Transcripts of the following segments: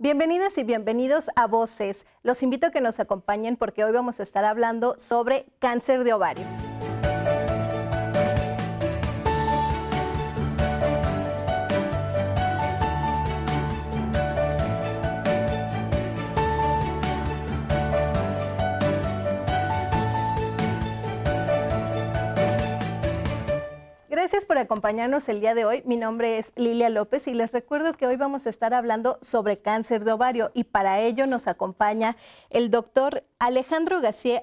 Bienvenidas y bienvenidos a Voces. Los invito a que nos acompañen porque hoy vamos a estar hablando sobre cáncer de ovario. Gracias por acompañarnos el día de hoy. Mi nombre es Lilia López y les recuerdo que hoy vamos a estar hablando sobre cáncer de ovario y para ello nos acompaña el doctor Alejandro García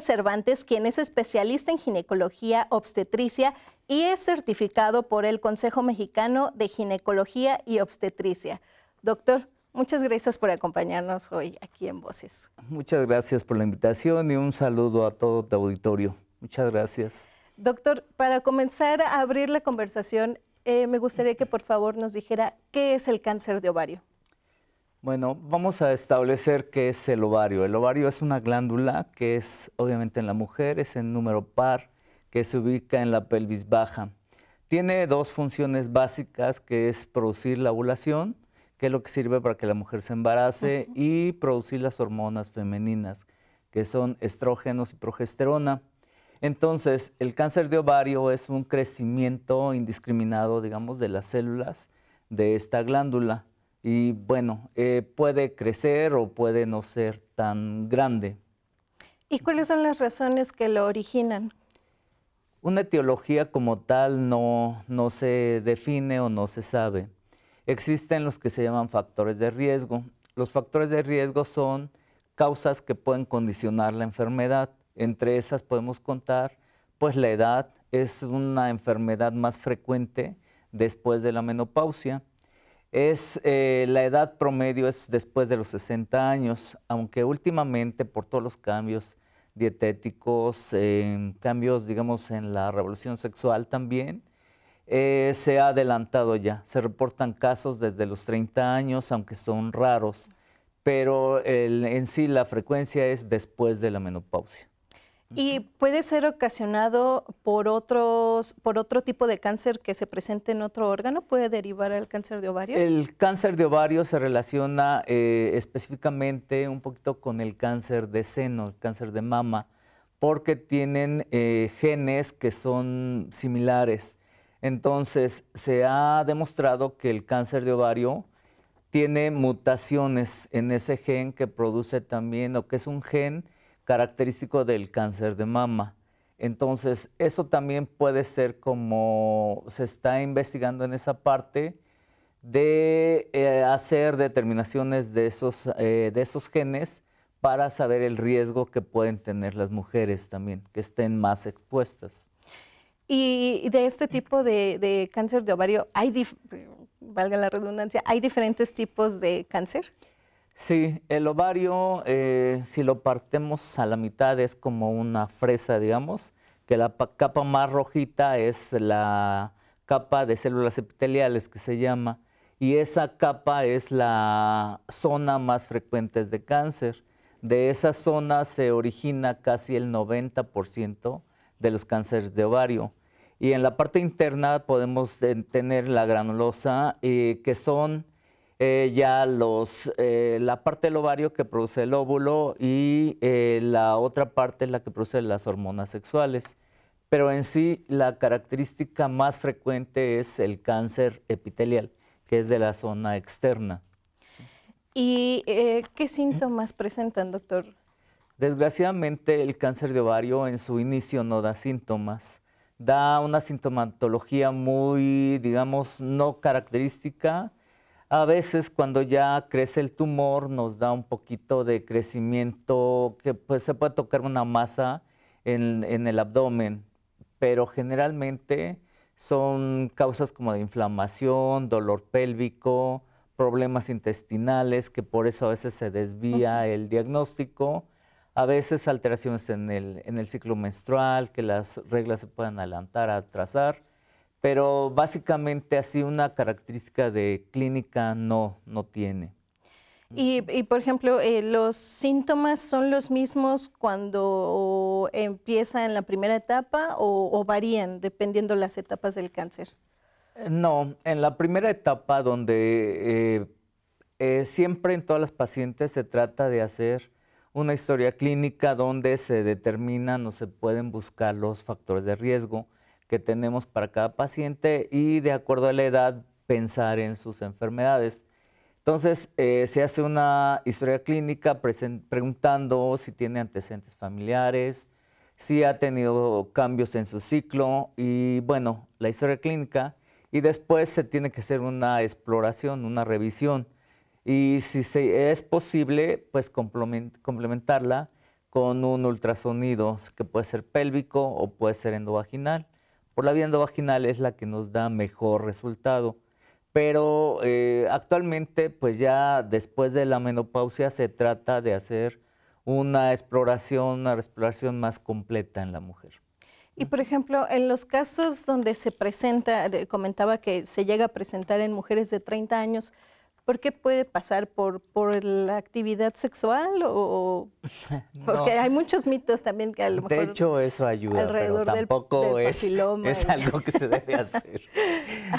Cervantes, quien es especialista en ginecología obstetricia y es certificado por el Consejo Mexicano de Ginecología y Obstetricia. Doctor, muchas gracias por acompañarnos hoy aquí en Voces. Muchas gracias por la invitación y un saludo a todo tu auditorio. Muchas gracias. Doctor, para comenzar a abrir la conversación, eh, me gustaría que por favor nos dijera qué es el cáncer de ovario. Bueno, vamos a establecer qué es el ovario. El ovario es una glándula que es obviamente en la mujer, es en número par, que se ubica en la pelvis baja. Tiene dos funciones básicas, que es producir la ovulación, que es lo que sirve para que la mujer se embarace, y producir las hormonas femeninas, que son estrógenos y progesterona. Entonces, el cáncer de ovario es un crecimiento indiscriminado, digamos, de las células de esta glándula. Y bueno, eh, puede crecer o puede no ser tan grande. ¿Y cuáles son las razones que lo originan? Una etiología como tal no se define o no se sabe. Existen los que se llaman factores de riesgo. Los factores de riesgo son causas que pueden condicionar la enfermedad. Entre esas podemos contar, pues la edad es una enfermedad más frecuente después de la menopausia. Es, eh, la edad promedio es después de los 60 años, aunque últimamente por todos los cambios dietéticos, cambios, digamos, en la revolución sexual también, eh, se ha adelantado ya. Se reportan casos desde los 30 años, aunque son raros, pero en sí la frecuencia es después de la menopausia. Y puede ser ocasionado por, otros, por otro tipo de cáncer que se presente en otro órgano, puede derivar al cáncer de ovario. El cáncer de ovario se relaciona eh, específicamente un poquito con el cáncer de seno, el cáncer de mama, porque tienen eh, genes que son similares. Entonces, se ha demostrado que el cáncer de ovario tiene mutaciones en ese gen que produce también, o que es un gen característico del cáncer de mama. Entonces, eso también puede ser como se está investigando en esa parte de eh, hacer determinaciones de esos, eh, de esos genes para saber el riesgo que pueden tener las mujeres también, que estén más expuestas. Y de este tipo de, cáncer de ovario, ¿hay, valga la redundancia, ¿hay diferentes tipos de cáncer? Sí, el ovario, eh, si lo partemos a la mitad, es como una fresa, digamos, que la capa más rojita es la capa de células epiteliales que se llama, y esa capa es la zona más frecuente de cáncer. De esa zona se origina casi el 90% de los cánceres de ovario. Y en la parte interna podemos eh, tener la granulosa, eh, que son eh, ya los, eh, la parte del ovario que produce el óvulo y eh, la otra parte es la que produce las hormonas sexuales. Pero en sí la característica más frecuente es el cáncer epitelial, que es de la zona externa. ¿Y qué síntomas presentan, doctor? Desgraciadamente el cáncer de ovario en su inicio no da síntomas da una sintomatología muy, digamos, no característica, a veces cuando ya crece el tumor nos da un poquito de crecimiento que pues, se puede tocar una masa en, el abdomen, pero generalmente son causas como de inflamación, dolor pélvico, problemas intestinales, que por eso a veces se desvía el diagnóstico, a veces alteraciones en el, en el ciclo menstrual, que las reglas se puedan adelantar, atrasar pero básicamente así una característica de clínica no, tiene. Y, por ejemplo, eh, ¿los síntomas son los mismos cuando empieza en la primera etapa o, varían dependiendo las etapas del cáncer? Eh, no, en la primera etapa donde eh, siempre en todas las pacientes se trata de hacer una historia clínica donde se determinan o se pueden buscar los factores de riesgo que tenemos para cada paciente y de acuerdo a la edad pensar en sus enfermedades. Entonces, eh, se hace una historia clínica preguntando si tiene antecedentes familiares, si ha tenido cambios en su ciclo y, bueno, la historia clínica. Y después se tiene que hacer una exploración, una revisión. Y si es posible, pues complementarla con un ultrasonido que puede ser pélvico o puede ser endovaginal por la vía endovaginal es la que nos da mejor resultado. Pero eh, actualmente, pues ya después de la menopausia se trata de hacer una exploración, una exploración más completa en la mujer. Y por ejemplo, en los casos donde se presenta, comentaba que se llega a presentar en mujeres de 30 años, ¿Por qué puede pasar por, por la actividad sexual o, porque hay muchos mitos también que a lo mejor de hecho eso ayuda pero tampoco es, algo que se debe hacer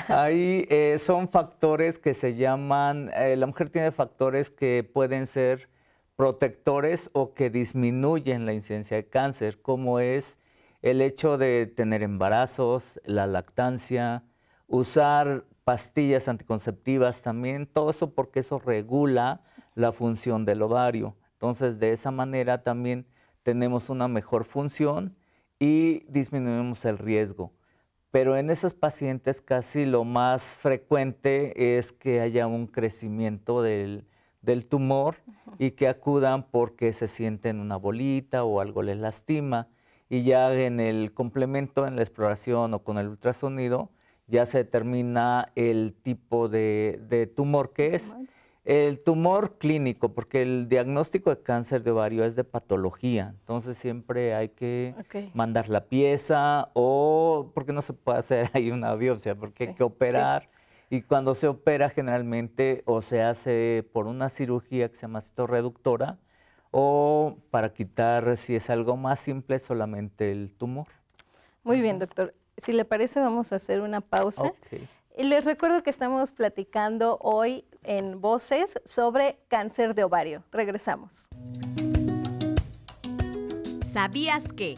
ahí eh, son factores que se llaman eh, la mujer tiene factores que pueden ser protectores o que disminuyen la incidencia de cáncer como es el hecho de tener embarazos la lactancia usar pastillas anticonceptivas también, todo eso porque eso regula la función del ovario. Entonces, de esa manera también tenemos una mejor función y disminuimos el riesgo. Pero en esos pacientes casi lo más frecuente es que haya un crecimiento del, tumor y que acudan porque se sienten una bolita o algo les lastima. Y ya en el complemento, en la exploración o con el ultrasonido, ya se determina el tipo de, tumor que es. El tumor clínico, porque el diagnóstico de cáncer de ovario es de patología, entonces siempre hay que mandar la pieza o porque no se puede hacer ahí una biopsia, porque hay que operar. Y cuando se opera generalmente o se hace por una cirugía que se llama reductora o para quitar, si es algo más simple, solamente el tumor. Muy bien, doctor si le parece, vamos a hacer una pausa. Y Les recuerdo que estamos platicando hoy en Voces sobre cáncer de ovario. Regresamos. ¿Sabías que?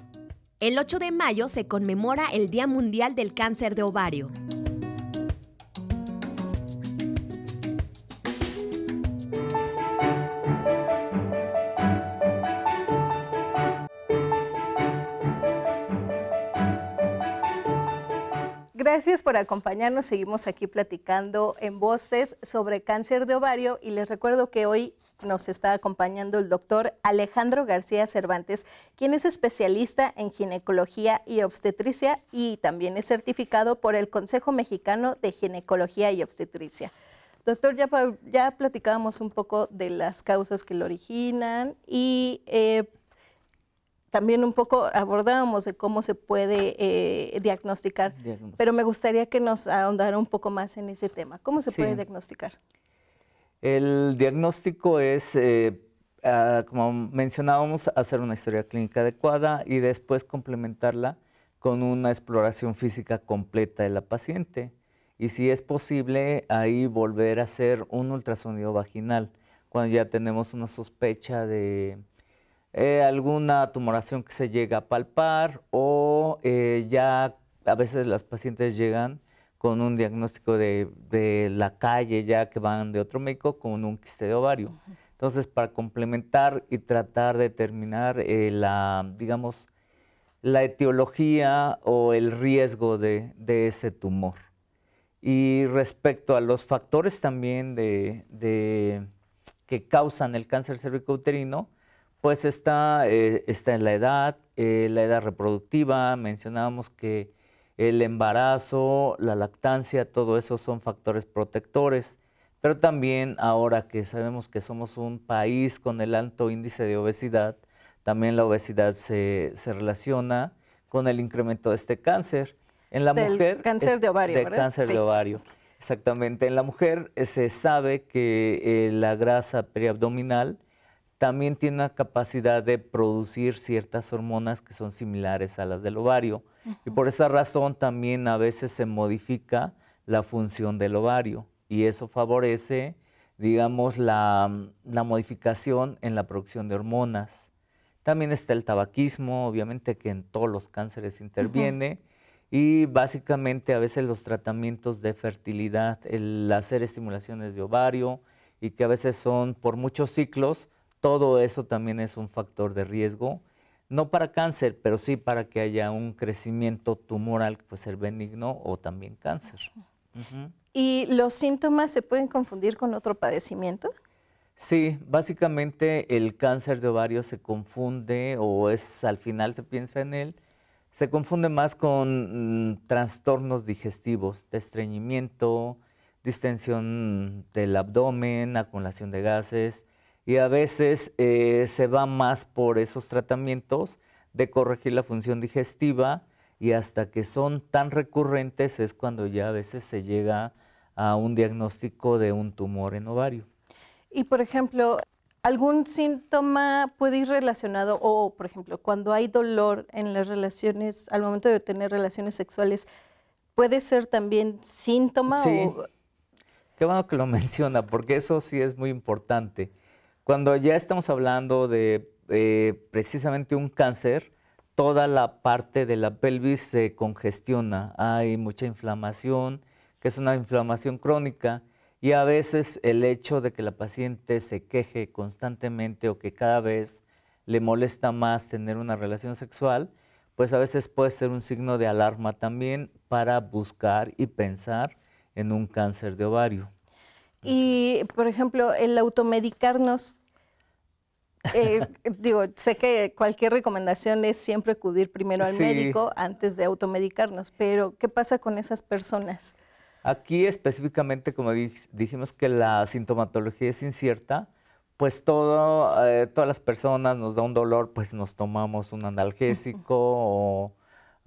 El 8 de mayo se conmemora el Día Mundial del Cáncer de Ovario. Gracias por acompañarnos. Seguimos aquí platicando en voces sobre cáncer de ovario y les recuerdo que hoy nos está acompañando el doctor Alejandro García Cervantes, quien es especialista en ginecología y obstetricia y también es certificado por el Consejo Mexicano de Ginecología y Obstetricia. Doctor, ya, ya platicábamos un poco de las causas que lo originan y eh, también un poco abordábamos de cómo se puede eh, diagnosticar, pero me gustaría que nos ahondara un poco más en ese tema. ¿Cómo se puede diagnosticar? El diagnóstico es, eh, ah, como mencionábamos, hacer una historia clínica adecuada y después complementarla con una exploración física completa de la paciente. Y si es posible, ahí volver a hacer un ultrasonido vaginal cuando ya tenemos una sospecha de, eh, alguna tumoración que se llega a palpar o eh, ya a veces las pacientes llegan con un diagnóstico de, la calle, ya que van de otro médico, con un quiste de ovario. Entonces, para complementar y tratar de determinar eh, la, digamos, la etiología o el riesgo de, ese tumor. Y respecto a los factores también de, que causan el cáncer uterino, pues está, eh, está en la edad, eh, la edad reproductiva, mencionábamos que el embarazo, la lactancia, todo eso son factores protectores, pero también ahora que sabemos que somos un país con el alto índice de obesidad, también la obesidad se, se relaciona con el incremento de este cáncer. En la mujer... Cáncer de ovario. cáncer de ovario. Exactamente. En la mujer eh, se sabe que la grasa preabdominal también tiene la capacidad de producir ciertas hormonas que son similares a las del ovario. Y por esa razón también a veces se modifica la función del ovario y eso favorece, digamos, la, modificación en la producción de hormonas. También está el tabaquismo, obviamente que en todos los cánceres interviene. Y básicamente a veces los tratamientos de fertilidad, el hacer estimulaciones de ovario y que a veces son por muchos ciclos, todo eso también es un factor de riesgo, no para cáncer, pero sí para que haya un crecimiento tumoral, que puede ser benigno o también cáncer. ¿Y los síntomas se pueden confundir con otro padecimiento? Sí, básicamente el cáncer de ovario se confunde o es al final se piensa en él, se confunde más con mm, trastornos digestivos, de estreñimiento, distensión del abdomen, acumulación de gases, y a veces eh, se va más por esos tratamientos de corregir la función digestiva y hasta que son tan recurrentes es cuando ya a veces se llega a un diagnóstico de un tumor en ovario. Y por ejemplo, ¿algún síntoma puede ir relacionado o, por ejemplo, cuando hay dolor en las relaciones, al momento de tener relaciones sexuales, puede ser también síntoma? Sí. Qué bueno que lo menciona, porque eso sí es muy importante. Cuando ya estamos hablando de precisamente un cáncer, toda la parte de la pelvis se congestiona, hay mucha inflamación, que es una inflamación crónica, y a veces el hecho de que la paciente se queje constantemente o que cada vez le molesta más tener una relación sexual, pues a veces puede ser un signo de alarma también para buscar y pensar en un cáncer de ovario. Y, por ejemplo, el automedicarnos, eh, digo, sé que cualquier recomendación es siempre acudir primero al médico antes de automedicarnos, pero ¿qué pasa con esas personas? Aquí específicamente, como dijimos que la sintomatología es incierta, pues todo, eh, todas las personas nos da un dolor, pues nos tomamos un analgésico o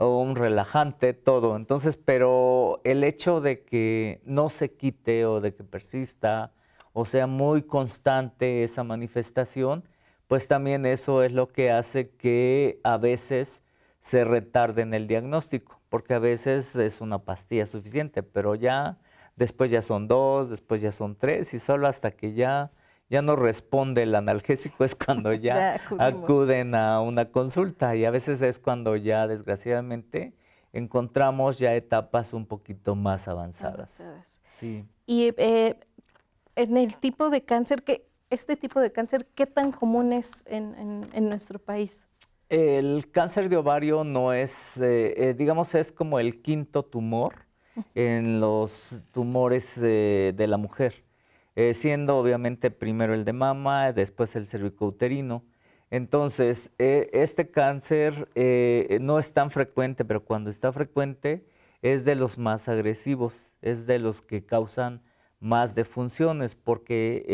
un relajante, todo. Entonces, pero el hecho de que no se quite o de que persista o sea muy constante esa manifestación, pues también eso es lo que hace que a veces se retarde en el diagnóstico, porque a veces es una pastilla suficiente, pero ya después ya son dos, después ya son tres y solo hasta que ya ya no responde el analgésico, es cuando ya, acuden a una consulta y a veces es cuando ya desgraciadamente encontramos ya etapas un poquito más avanzadas. Y eh, en el tipo de cáncer, que, este tipo de cáncer, ¿qué tan común es en, nuestro país? El cáncer de ovario no es, eh, eh, digamos, es como el quinto tumor en los tumores de la mujer. Eh, siendo obviamente primero el de mama, después el cervicouterino. Entonces, eh, este cáncer eh, no es tan frecuente, pero cuando está frecuente es de los más agresivos, es de los que causan más defunciones, porque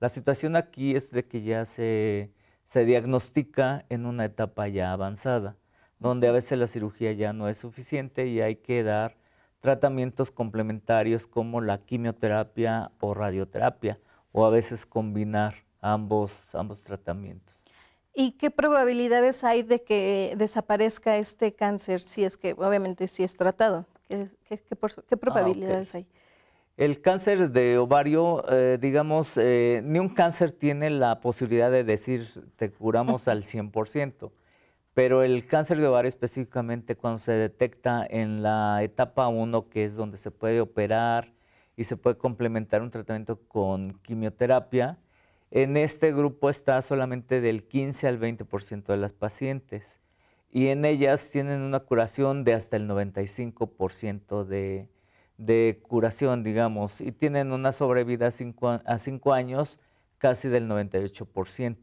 la situación aquí es de que ya se, se diagnostica en una etapa ya avanzada, donde a veces la cirugía ya no es suficiente y hay que dar tratamientos complementarios como la quimioterapia o radioterapia, o a veces combinar ambos, ambos tratamientos. ¿Y qué probabilidades hay de que desaparezca este cáncer si es que, obviamente, si es tratado? ¿Qué, ah, probabilidades hay? El cáncer de ovario, eh, digamos, eh, ni un cáncer tiene la posibilidad de decir te curamos al 100%. Pero el cáncer de ovario específicamente cuando se detecta en la etapa 1, que es donde se puede operar y se puede complementar un tratamiento con quimioterapia, en este grupo está solamente del 15 al 20% de las pacientes y en ellas tienen una curación de hasta el 95% de, curación, digamos, y tienen una sobrevida a 5 años casi del 98%.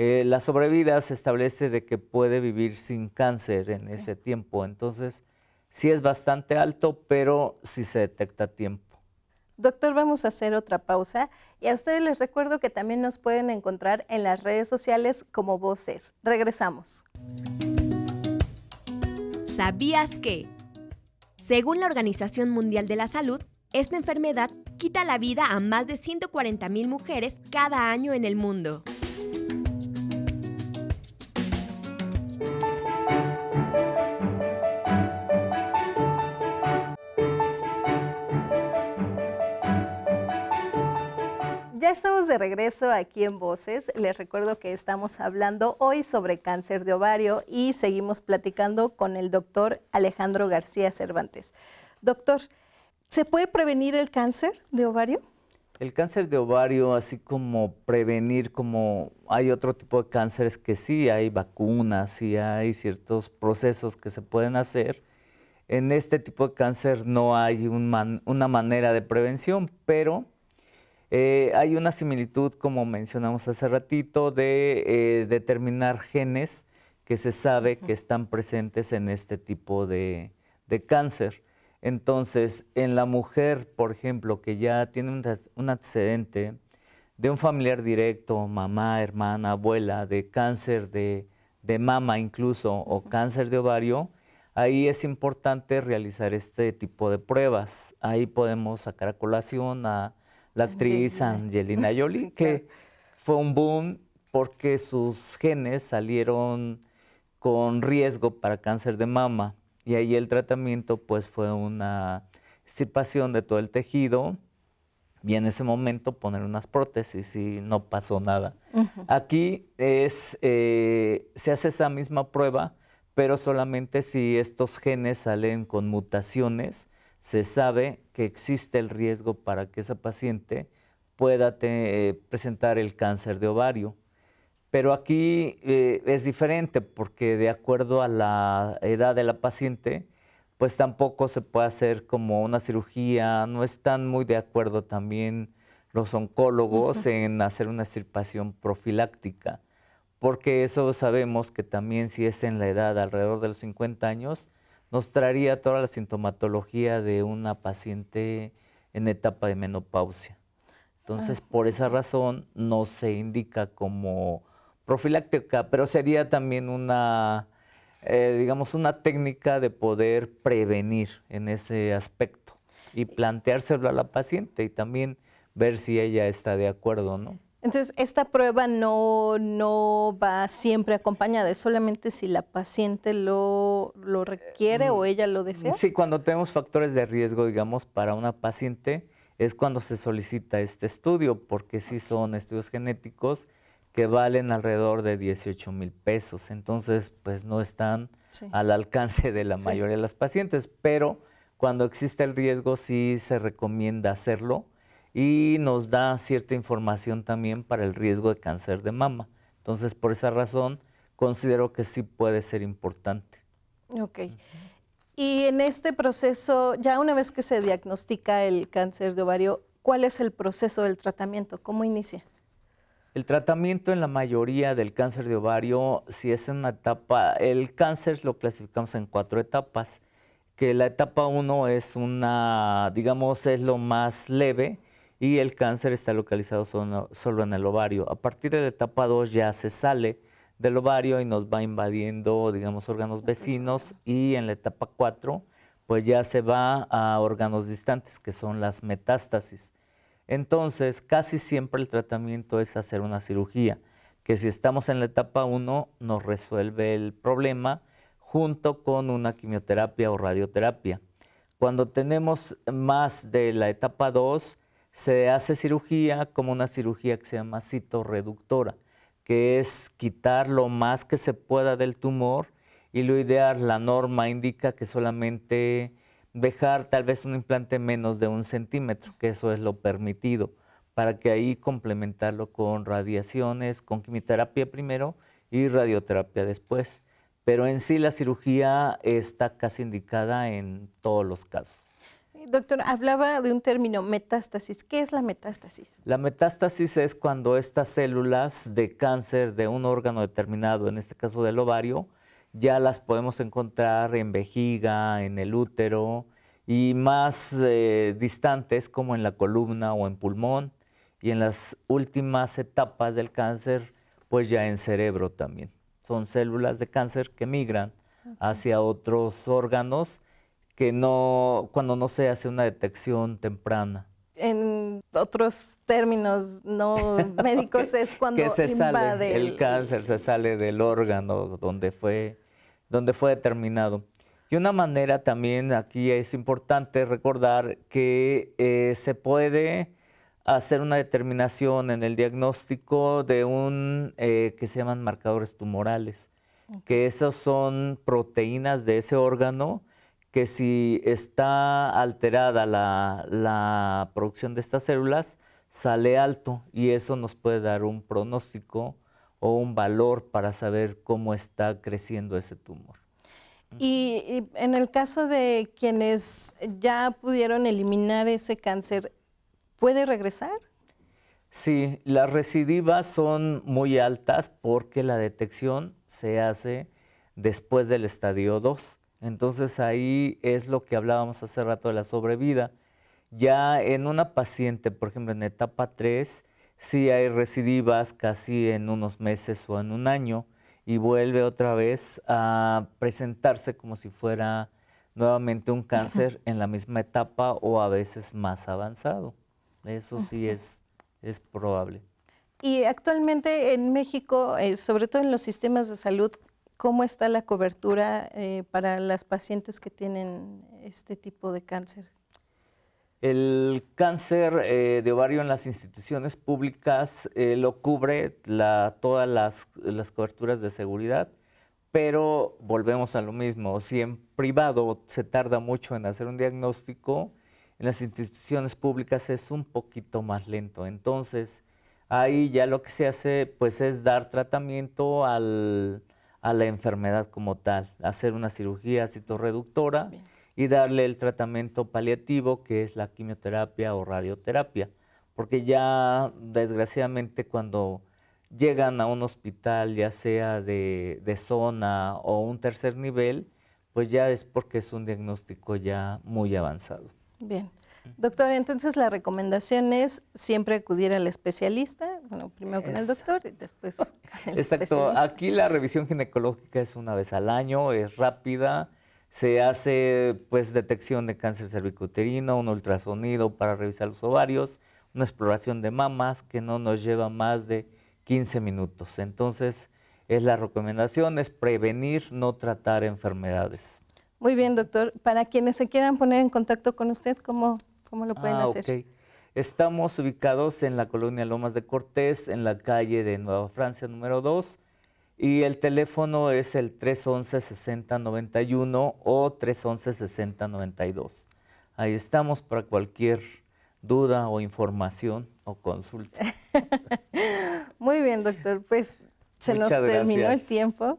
Eh, la sobrevida se establece de que puede vivir sin cáncer en ese tiempo. Entonces, sí es bastante alto, pero sí se detecta a tiempo. Doctor, vamos a hacer otra pausa y a ustedes les recuerdo que también nos pueden encontrar en las redes sociales como Voces. Regresamos. ¿Sabías que? Según la Organización Mundial de la Salud, esta enfermedad quita la vida a más de 140.000 mujeres cada año en el mundo. estamos de regreso aquí en Voces. Les recuerdo que estamos hablando hoy sobre cáncer de ovario y seguimos platicando con el doctor Alejandro García Cervantes. Doctor, ¿se puede prevenir el cáncer de ovario? El cáncer de ovario, así como prevenir, como hay otro tipo de cánceres que sí hay vacunas, sí hay ciertos procesos que se pueden hacer. En este tipo de cáncer no hay una manera de prevención, pero eh, hay una similitud, como mencionamos hace ratito, de eh, determinar genes que se sabe que están presentes en este tipo de, cáncer. Entonces, en la mujer, por ejemplo, que ya tiene un, antecedente de un familiar directo, mamá, hermana, abuela, de cáncer de mama incluso, o cáncer de ovario, ahí es importante realizar este tipo de pruebas. Ahí podemos sacar a colación a la actriz Angelina Jolie, que fue un boom porque sus genes salieron con riesgo para cáncer de mama y ahí el tratamiento pues fue una extirpación de todo el tejido y en ese momento poner unas prótesis y no pasó nada. Aquí es, eh, se hace esa misma prueba, pero solamente si estos genes salen con mutaciones se sabe que existe el riesgo para que esa paciente pueda eh, presentar el cáncer de ovario. Pero aquí eh, es diferente porque de acuerdo a la edad de la paciente, pues tampoco se puede hacer como una cirugía, no están muy de acuerdo también los oncólogos en hacer una extirpación profiláctica, porque eso sabemos que también si es en la edad alrededor de los 50 años, nos traería toda la sintomatología de una paciente en etapa de menopausia. Entonces, ah, por esa razón no se indica como profiláctica, pero sería también una, eh, digamos, una técnica de poder prevenir en ese aspecto y eh, planteárselo a la paciente y también ver si ella está de acuerdo, ¿no? Entonces, esta prueba no, no va siempre acompañada, es solamente si la paciente lo, lo requiere o ella lo desea. Sí, cuando tenemos factores de riesgo, digamos, para una paciente, es cuando se solicita este estudio, porque sí son estudios genéticos que valen alrededor de 18 mil pesos. Entonces, pues no están al alcance de la mayoría de las pacientes, pero cuando existe el riesgo sí se recomienda hacerlo y nos da cierta información también para el riesgo de cáncer de mama. Entonces, por esa razón, considero que sí puede ser importante. Ok. Y en este proceso, ya una vez que se diagnostica el cáncer de ovario, ¿cuál es el proceso del tratamiento? ¿Cómo inicia? El tratamiento en la mayoría del cáncer de ovario, si es en una etapa, el cáncer lo clasificamos en cuatro etapas, que la etapa uno es una, digamos, es lo más leve, y el cáncer está localizado solo en el ovario. A partir de la etapa 2 ya se sale del ovario y nos va invadiendo, digamos, órganos vecinos y en la etapa 4 pues ya se va a órganos distantes, que son las metástasis. Entonces, casi siempre el tratamiento es hacer una cirugía, que si estamos en la etapa 1 nos resuelve el problema junto con una quimioterapia o radioterapia. Cuando tenemos más de la etapa 2, se hace cirugía como una cirugía que se llama citoreductora, que es quitar lo más que se pueda del tumor y lo ideal, la norma indica que solamente dejar tal vez un implante menos de un centímetro, que eso es lo permitido, para que ahí complementarlo con radiaciones, con quimioterapia primero y radioterapia después. Pero en sí la cirugía está casi indicada en todos los casos. Doctor, hablaba de un término, metástasis. ¿Qué es la metástasis? La metástasis es cuando estas células de cáncer de un órgano determinado, en este caso del ovario, ya las podemos encontrar en vejiga, en el útero y más eh, distantes como en la columna o en pulmón y en las últimas etapas del cáncer, pues ya en cerebro también. Son células de cáncer que migran hacia otros órganos que no, cuando no se hace una detección temprana. En otros términos no médicos es cuando se sale, el, cáncer se sale del órgano donde fue, donde fue determinado. Y una manera también aquí es importante recordar que eh, se puede hacer una determinación en el diagnóstico de un eh, que se llaman marcadores tumorales, que esos son proteínas de ese órgano que si está alterada la, producción de estas células, sale alto y eso nos puede dar un pronóstico o un valor para saber cómo está creciendo ese tumor. Y, en el caso de quienes ya pudieron eliminar ese cáncer, ¿puede regresar? Sí, las recidivas son muy altas porque la detección se hace después del estadio 2. Entonces ahí es lo que hablábamos hace rato de la sobrevida. Ya en una paciente, por ejemplo, en etapa 3, sí hay recidivas casi en unos meses o en un año y vuelve otra vez a presentarse como si fuera nuevamente un cáncer en la misma etapa o a veces más avanzado. Eso sí es, probable. Y actualmente en México, eh, sobre todo en los sistemas de salud, cómo está la cobertura eh, para las pacientes que tienen este tipo de cáncer. El cáncer eh, de ovario en las instituciones públicas eh, lo cubre todas las, las, coberturas de seguridad, pero volvemos a lo mismo. Si en privado se tarda mucho en hacer un diagnóstico, en las instituciones públicas es un poquito más lento. Entonces, ahí ya lo que se hace pues es dar tratamiento al, a la enfermedad como tal, hacer una cirugía citorreductora y darle el tratamiento paliativo que es la quimioterapia o radioterapia, porque ya desgraciadamente cuando llegan a un hospital, ya sea de, de zona o un tercer nivel, pues ya es porque es un diagnóstico ya muy avanzado. Bien. Doctor, entonces la recomendación es siempre acudir al especialista, bueno, primero con el doctor y después Exacto, aquí la revisión ginecológica es una vez al año, es rápida, se hace pues detección de cáncer cervicuterino, un ultrasonido para revisar los ovarios, una exploración de mamas que no nos lleva más de 15 minutos. Entonces, es la recomendación, es prevenir, no tratar enfermedades. Muy bien, doctor. Para quienes se quieran poner en contacto con usted, ¿cómo ¿Cómo lo pueden ah, hacer? Estamos ubicados en la colonia Lomas de Cortés, en la calle de Nueva Francia número 2, y el teléfono es el 311-6091 o 311-6092. Ahí estamos para cualquier duda o información o consulta. Muy bien, doctor. Pues se nos terminó el tiempo.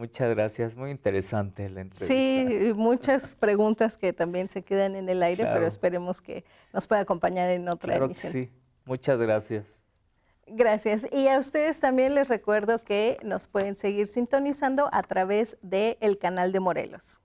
Muchas gracias, muy interesante la entrevista. Sí, muchas preguntas que también se quedan en el aire, pero esperemos que nos pueda acompañar en otra claro Que sí, muchas gracias. Gracias. Y a ustedes también les recuerdo que nos pueden seguir sintonizando a través del canal de Morelos.